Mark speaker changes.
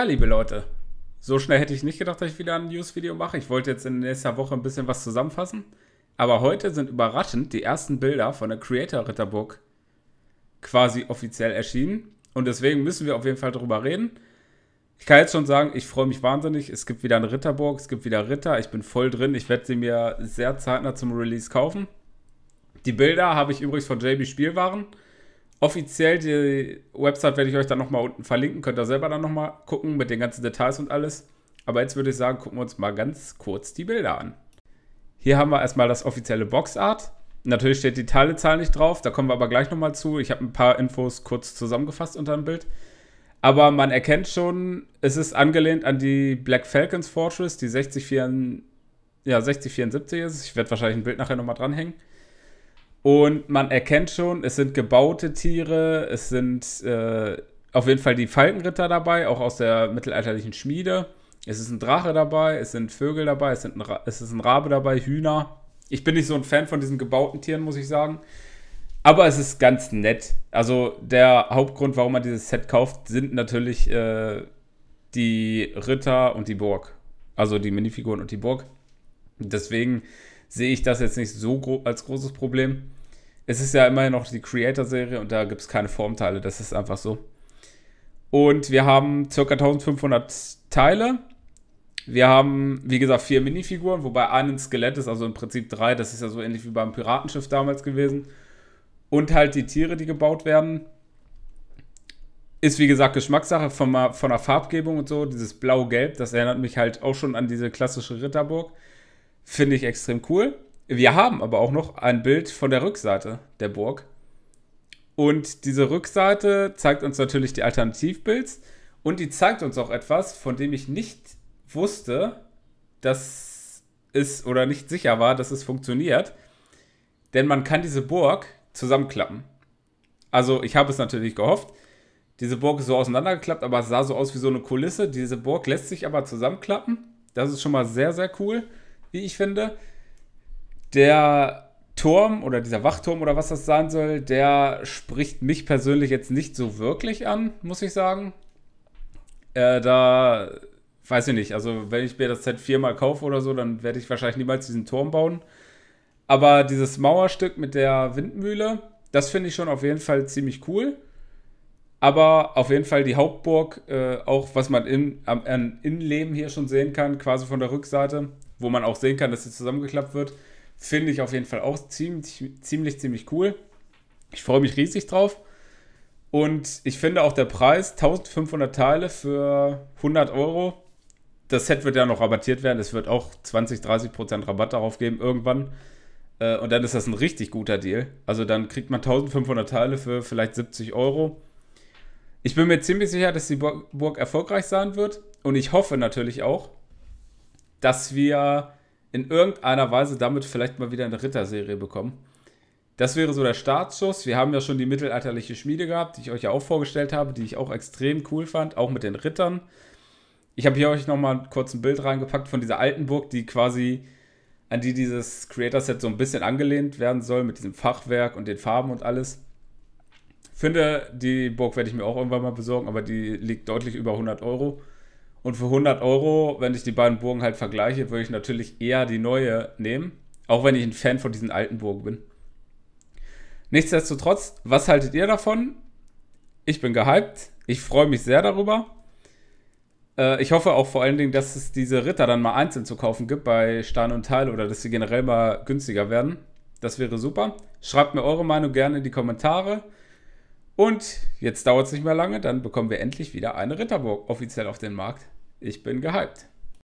Speaker 1: Ja, liebe Leute, so schnell hätte ich nicht gedacht, dass ich wieder ein News-Video mache. Ich wollte jetzt in nächster Woche ein bisschen was zusammenfassen. Aber heute sind überraschend die ersten Bilder von der Creator Ritterburg quasi offiziell erschienen. Und deswegen müssen wir auf jeden Fall darüber reden. Ich kann jetzt schon sagen, ich freue mich wahnsinnig. Es gibt wieder eine Ritterburg, es gibt wieder Ritter. Ich bin voll drin. Ich werde sie mir sehr zeitnah zum Release kaufen. Die Bilder habe ich übrigens von JB Spielwaren offiziell die Website werde ich euch dann nochmal unten verlinken. Könnt ihr selber dann nochmal gucken mit den ganzen Details und alles. Aber jetzt würde ich sagen, gucken wir uns mal ganz kurz die Bilder an. Hier haben wir erstmal das offizielle Boxart. Natürlich steht die Teilezahl nicht drauf, da kommen wir aber gleich nochmal zu. Ich habe ein paar Infos kurz zusammengefasst unter dem Bild. Aber man erkennt schon, es ist angelehnt an die Black Falcons Fortress, die 6074, ja, 6074 ist. Ich werde wahrscheinlich ein Bild nachher nochmal dranhängen. Und man erkennt schon, es sind gebaute Tiere, es sind äh, auf jeden Fall die Falkenritter dabei, auch aus der mittelalterlichen Schmiede. Es ist ein Drache dabei, es sind Vögel dabei, es, sind ein es ist ein Rabe dabei, Hühner. Ich bin nicht so ein Fan von diesen gebauten Tieren, muss ich sagen. Aber es ist ganz nett. Also der Hauptgrund, warum man dieses Set kauft, sind natürlich äh, die Ritter und die Burg. Also die Minifiguren und die Burg. Deswegen sehe ich das jetzt nicht so gro als großes Problem. Es ist ja immerhin noch die Creator-Serie und da gibt es keine Formteile, das ist einfach so. Und wir haben ca. 1500 Teile. Wir haben, wie gesagt, vier Minifiguren, wobei ein Skelett ist, also im Prinzip drei. Das ist ja so ähnlich wie beim Piratenschiff damals gewesen. Und halt die Tiere, die gebaut werden. Ist wie gesagt Geschmackssache von, von der Farbgebung und so. Dieses Blau-Gelb, das erinnert mich halt auch schon an diese klassische Ritterburg. Finde ich extrem cool. Wir haben aber auch noch ein Bild von der Rückseite der Burg. Und diese Rückseite zeigt uns natürlich die Alternativbilds und die zeigt uns auch etwas, von dem ich nicht wusste, dass es oder nicht sicher war, dass es funktioniert. Denn man kann diese Burg zusammenklappen. Also ich habe es natürlich gehofft. Diese Burg ist so auseinandergeklappt, aber es sah so aus wie so eine Kulisse. Diese Burg lässt sich aber zusammenklappen. Das ist schon mal sehr, sehr cool wie ich finde. Der Turm oder dieser Wachturm oder was das sein soll, der spricht mich persönlich jetzt nicht so wirklich an, muss ich sagen. Äh, da weiß ich nicht, also wenn ich mir das Z4 mal kaufe oder so, dann werde ich wahrscheinlich niemals diesen Turm bauen. Aber dieses Mauerstück mit der Windmühle, das finde ich schon auf jeden Fall ziemlich cool. Aber auf jeden Fall die Hauptburg, äh, auch was man in, am Innenleben hier schon sehen kann, quasi von der Rückseite, wo man auch sehen kann, dass sie zusammengeklappt wird. Finde ich auf jeden Fall auch ziemlich, ziemlich, ziemlich cool. Ich freue mich riesig drauf. Und ich finde auch der Preis, 1500 Teile für 100 Euro, das Set wird ja noch rabattiert werden. Es wird auch 20, 30 Prozent Rabatt darauf geben irgendwann. Äh, und dann ist das ein richtig guter Deal. Also dann kriegt man 1500 Teile für vielleicht 70 Euro. Ich bin mir ziemlich sicher, dass die Burg erfolgreich sein wird. Und ich hoffe natürlich auch, dass wir in irgendeiner Weise damit vielleicht mal wieder eine Ritterserie bekommen. Das wäre so der Startschuss. Wir haben ja schon die mittelalterliche Schmiede gehabt, die ich euch ja auch vorgestellt habe, die ich auch extrem cool fand, auch mit den Rittern. Ich habe hier euch nochmal kurz ein Bild reingepackt von dieser alten Burg, die quasi an die dieses Creator-Set so ein bisschen angelehnt werden soll, mit diesem Fachwerk und den Farben und alles. Finde, die Burg werde ich mir auch irgendwann mal besorgen, aber die liegt deutlich über 100 Euro. Und für 100 Euro, wenn ich die beiden Burgen halt vergleiche, würde ich natürlich eher die neue nehmen. Auch wenn ich ein Fan von diesen alten Burgen bin. Nichtsdestotrotz, was haltet ihr davon? Ich bin gehypt. Ich freue mich sehr darüber. Äh, ich hoffe auch vor allen Dingen, dass es diese Ritter dann mal einzeln zu kaufen gibt bei Stein und Teil oder dass sie generell mal günstiger werden. Das wäre super. Schreibt mir eure Meinung gerne in die Kommentare. Und jetzt dauert es nicht mehr lange, dann bekommen wir endlich wieder eine Ritterburg offiziell auf den Markt. Ich bin gehypt.